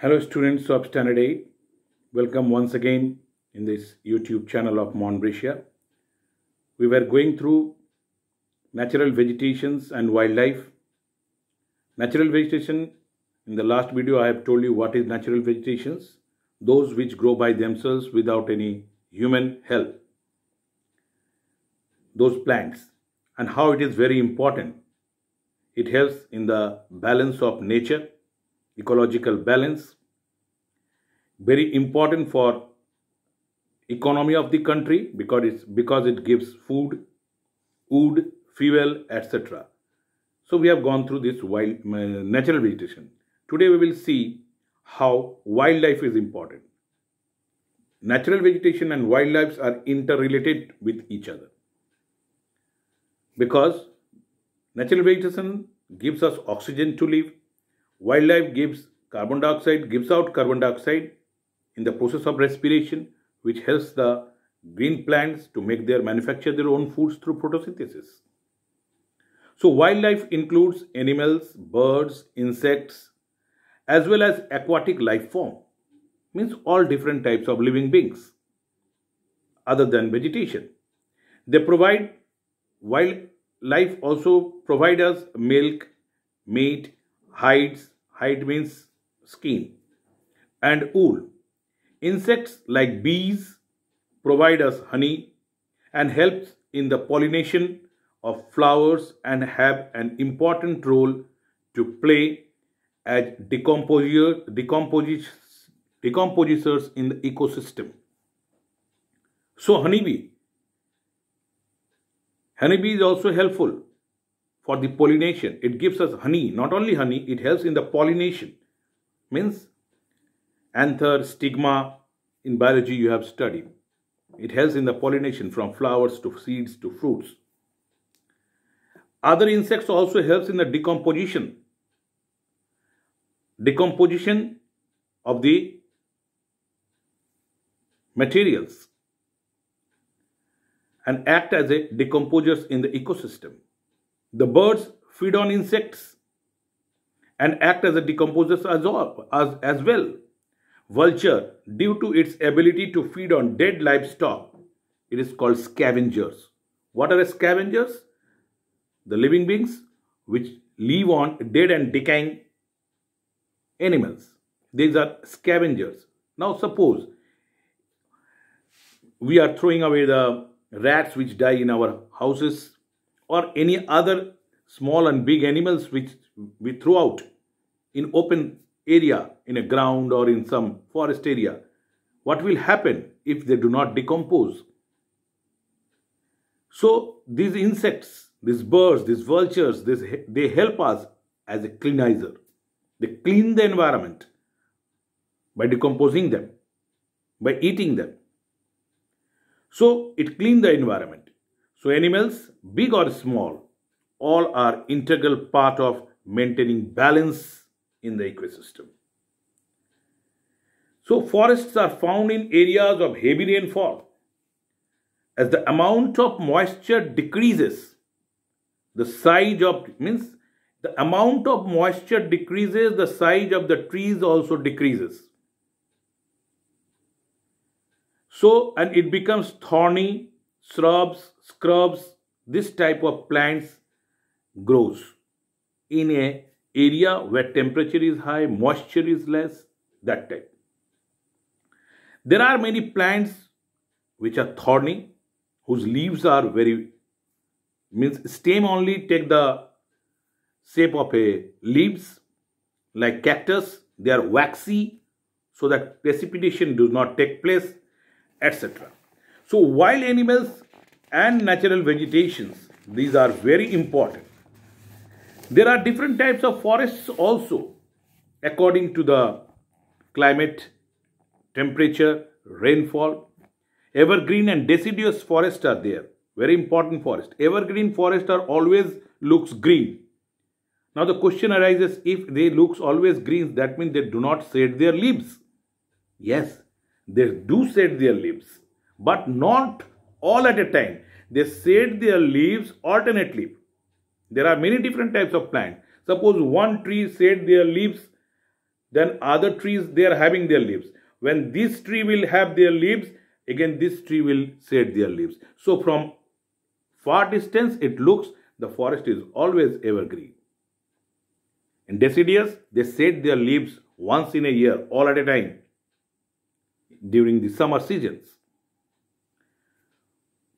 Hello students of Standard 8. Welcome once again in this YouTube channel of Monbretia. We were going through natural vegetations and wildlife. Natural vegetation, in the last video I have told you what is natural vegetations. Those which grow by themselves without any human help. Those plants and how it is very important. It helps in the balance of nature ecological balance, very important for economy of the country because it's because it gives food, wood, fuel, etc. So we have gone through this wild uh, natural vegetation. Today we will see how wildlife is important. Natural vegetation and wildlife are interrelated with each other because natural vegetation gives us oxygen to live Wildlife gives carbon dioxide, gives out carbon dioxide in the process of respiration, which helps the green plants to make their manufacture their own foods through photosynthesis. So wildlife includes animals, birds, insects, as well as aquatic life form, means all different types of living beings other than vegetation. They provide wildlife also provide us milk, meat, hides hide means skin and wool insects like bees provide us honey and helps in the pollination of flowers and have an important role to play as decomposers, decomposers in the ecosystem so honeybee honeybee is also helpful for the pollination. It gives us honey. Not only honey, it helps in the pollination. Means anther, stigma, in biology you have studied. It helps in the pollination from flowers to seeds to fruits. Other insects also helps in the decomposition. Decomposition of the materials and act as a decomposers in the ecosystem. The birds feed on insects and act as a decomposers as, as, as well. Vulture, due to its ability to feed on dead livestock, it is called scavengers. What are scavengers? The living beings which live on dead and decaying animals. These are scavengers. Now suppose we are throwing away the rats which die in our houses or any other small and big animals which we throw out in open area, in a ground or in some forest area, what will happen if they do not decompose? So these insects, these birds, these vultures, this, they help us as a cleanizer. They clean the environment by decomposing them, by eating them. So it cleans the environment. So animals, big or small, all are integral part of maintaining balance in the ecosystem. So forests are found in areas of heavy rainfall. As the amount of moisture decreases, the size of means the amount of moisture decreases, the size of the trees also decreases. So, and it becomes thorny shrubs, scrubs, this type of plants grows in a area where temperature is high, moisture is less, that type. There are many plants which are thorny, whose leaves are very, means stem only take the shape of a leaves, like cactus, they are waxy so that precipitation does not take place, etc. So wild animals and natural vegetations, these are very important. There are different types of forests also according to the climate, temperature, rainfall. Evergreen and deciduous forests are there. Very important forest. Evergreen forests are always looks green. Now the question arises if they looks always green that means they do not shed their leaves. Yes, they do shed their leaves but not all at a time. They shed their leaves alternately. There are many different types of plants. Suppose one tree shed their leaves, then other trees they are having their leaves. When this tree will have their leaves, again this tree will shed their leaves. So from far distance it looks the forest is always evergreen. In deciduous, they shed their leaves once in a year, all at a time, during the summer seasons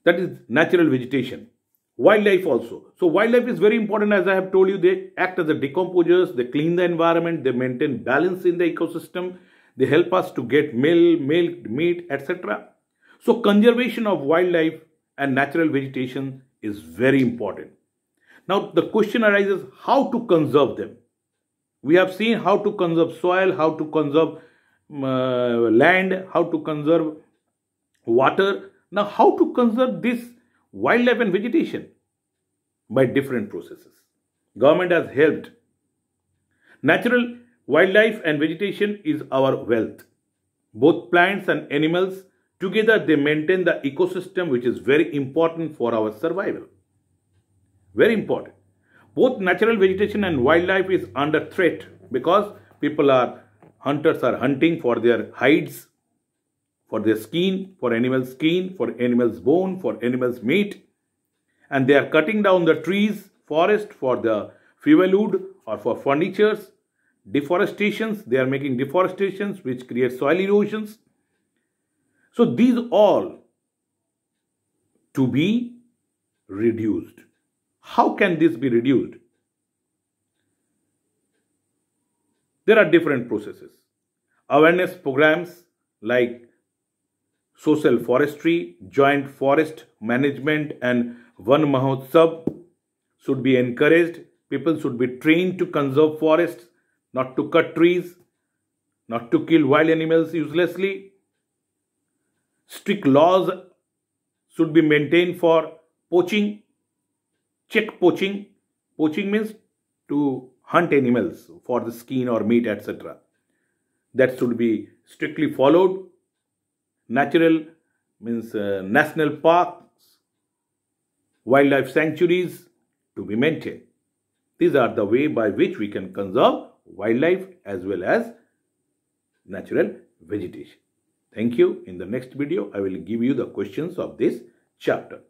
that is natural vegetation wildlife also so wildlife is very important as i have told you they act as the decomposers they clean the environment they maintain balance in the ecosystem they help us to get milk milk meat etc so conservation of wildlife and natural vegetation is very important now the question arises how to conserve them we have seen how to conserve soil how to conserve uh, land how to conserve water now, how to conserve this wildlife and vegetation? By different processes. Government has helped. Natural wildlife and vegetation is our wealth. Both plants and animals together they maintain the ecosystem which is very important for our survival. Very important. Both natural vegetation and wildlife is under threat because people are hunters are hunting for their hides for their skin, for animal skin, for animal's bone, for animal's meat. And they are cutting down the trees, forest for the fuel wood or for furnitures. Deforestations, they are making deforestations which create soil erosions. So these all to be reduced. How can this be reduced? There are different processes. Awareness programs like social forestry, joint forest management and one Mahotsav should be encouraged. People should be trained to conserve forests, not to cut trees, not to kill wild animals uselessly. Strict laws should be maintained for poaching. Check poaching. Poaching means to hunt animals for the skin or meat, etc. That should be strictly followed natural means uh, national parks, wildlife sanctuaries to be maintained. These are the way by which we can conserve wildlife as well as natural vegetation. Thank you. In the next video, I will give you the questions of this chapter.